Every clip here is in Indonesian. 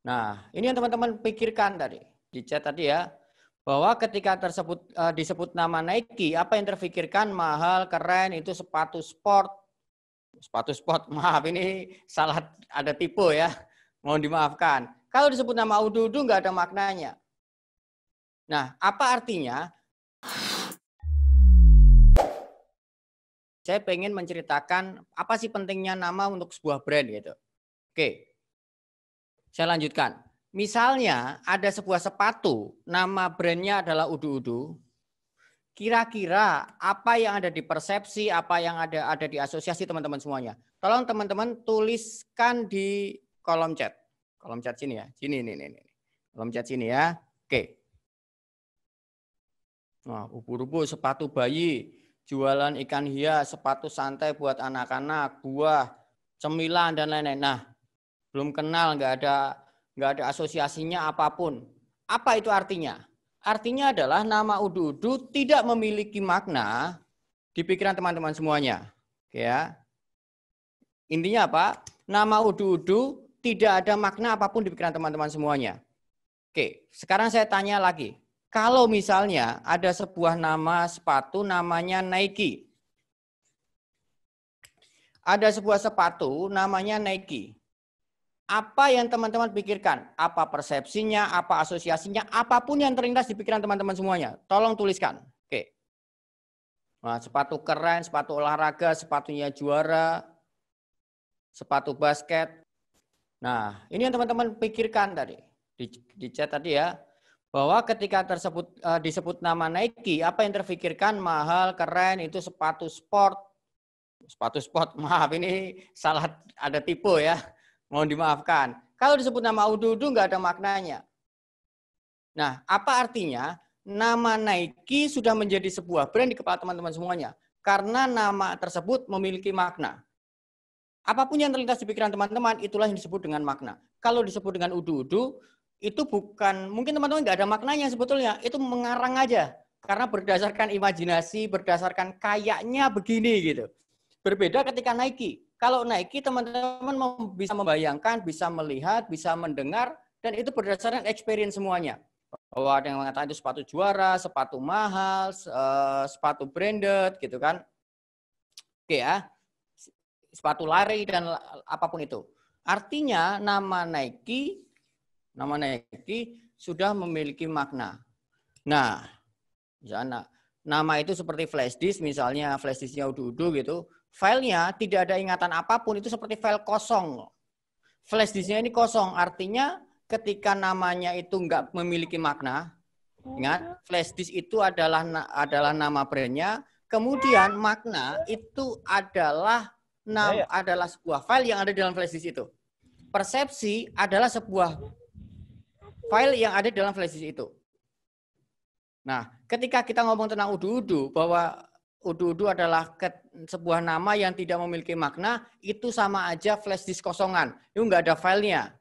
Nah, ini yang teman-teman pikirkan tadi di chat tadi ya bahwa ketika tersebut e, disebut nama Nike, apa yang terfikirkan mahal, keren, itu sepatu sport. Sepatu sport, maaf ini salah ada tipe ya. Mohon dimaafkan. Kalau disebut nama Ududu nggak ada maknanya. Nah, apa artinya? Saya pengen menceritakan apa sih pentingnya nama untuk sebuah brand gitu. Oke, saya lanjutkan. Misalnya ada sebuah sepatu, nama brandnya adalah Udu-Udu. Kira-kira apa yang ada di persepsi, apa yang ada ada di asosiasi teman-teman semuanya. Tolong teman-teman tuliskan di kolom chat. Kolom chat sini ya. Sini, ini, ini. ini, Kolom chat sini ya. Oke. Nah, ubu-ubu sepatu bayi, jualan ikan hias, sepatu santai buat anak-anak, buah, cemilan, dan lain-lain. Nah, belum kenal, nggak ada nggak ada asosiasinya apapun. Apa itu artinya? Artinya adalah nama udu-udu tidak memiliki makna di pikiran teman-teman semuanya. Ya. Intinya apa? Nama udu-udu tidak ada makna apapun di pikiran teman-teman semuanya. Oke, sekarang saya tanya lagi. Kalau misalnya ada sebuah nama sepatu namanya Nike. Ada sebuah sepatu namanya Nike apa yang teman-teman pikirkan, apa persepsinya, apa asosiasinya, apapun yang terlintas di pikiran teman-teman semuanya, tolong tuliskan. Oke. Nah, sepatu keren, sepatu olahraga, sepatunya juara, sepatu basket. Nah, ini yang teman-teman pikirkan tadi di, di chat tadi ya, bahwa ketika tersebut eh, disebut nama Nike, apa yang terfikirkan mahal, keren, itu sepatu sport, sepatu sport. Maaf ini salah ada tipe ya mohon dimaafkan. Kalau disebut nama ududu nggak ada maknanya. Nah, apa artinya? Nama Nike sudah menjadi sebuah brand di kepala teman-teman semuanya. Karena nama tersebut memiliki makna. Apapun yang terlintas di pikiran teman-teman, itulah yang disebut dengan makna. Kalau disebut dengan ududu itu bukan, mungkin teman-teman nggak ada maknanya sebetulnya, itu mengarang aja. Karena berdasarkan imajinasi, berdasarkan kayaknya begini gitu. Berbeda ketika Nike. Kalau Nike, teman-teman bisa membayangkan, bisa melihat, bisa mendengar, dan itu berdasarkan experience semuanya. Bahwa ada yang mengatakan itu sepatu juara, sepatu mahal, eh, sepatu branded, gitu kan. Oke ya, sepatu lari, dan apapun itu. Artinya nama Nike, nama Nike sudah memiliki makna. Nah, Zana, nama itu seperti flash disk misalnya flash disknya udu-udu gitu filenya tidak ada ingatan apapun itu seperti file kosong flash disknya ini kosong artinya ketika namanya itu nggak memiliki makna oh. ingat flash disk itu adalah adalah nama brandnya kemudian makna itu adalah nama ya, ya. adalah sebuah file yang ada dalam flash disk itu persepsi adalah sebuah file yang ada dalam flash disk itu Nah, ketika kita ngomong tentang udu-udu, bahwa udu-udu adalah sebuah nama yang tidak memiliki makna, itu sama aja flash disk kosongan. Itu nggak ada filenya.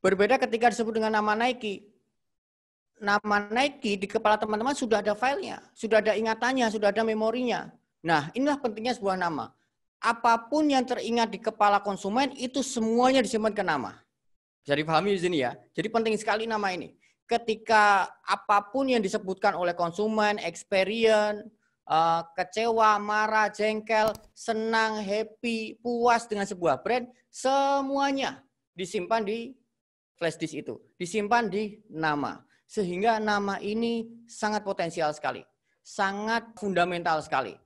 Berbeda ketika disebut dengan nama Nike. Nama Nike di kepala teman-teman sudah ada filenya, sudah ada ingatannya, sudah ada memorinya. Nah, inilah pentingnya sebuah nama. Apapun yang teringat di kepala konsumen, itu semuanya disimpan ke nama. Bisa dipahami di sini ya. Jadi penting sekali nama ini ketika apapun yang disebutkan oleh konsumen, experience, uh, kecewa, marah, jengkel, senang, happy, puas dengan sebuah brand, semuanya disimpan di flash disk itu, disimpan di nama. Sehingga nama ini sangat potensial sekali, sangat fundamental sekali.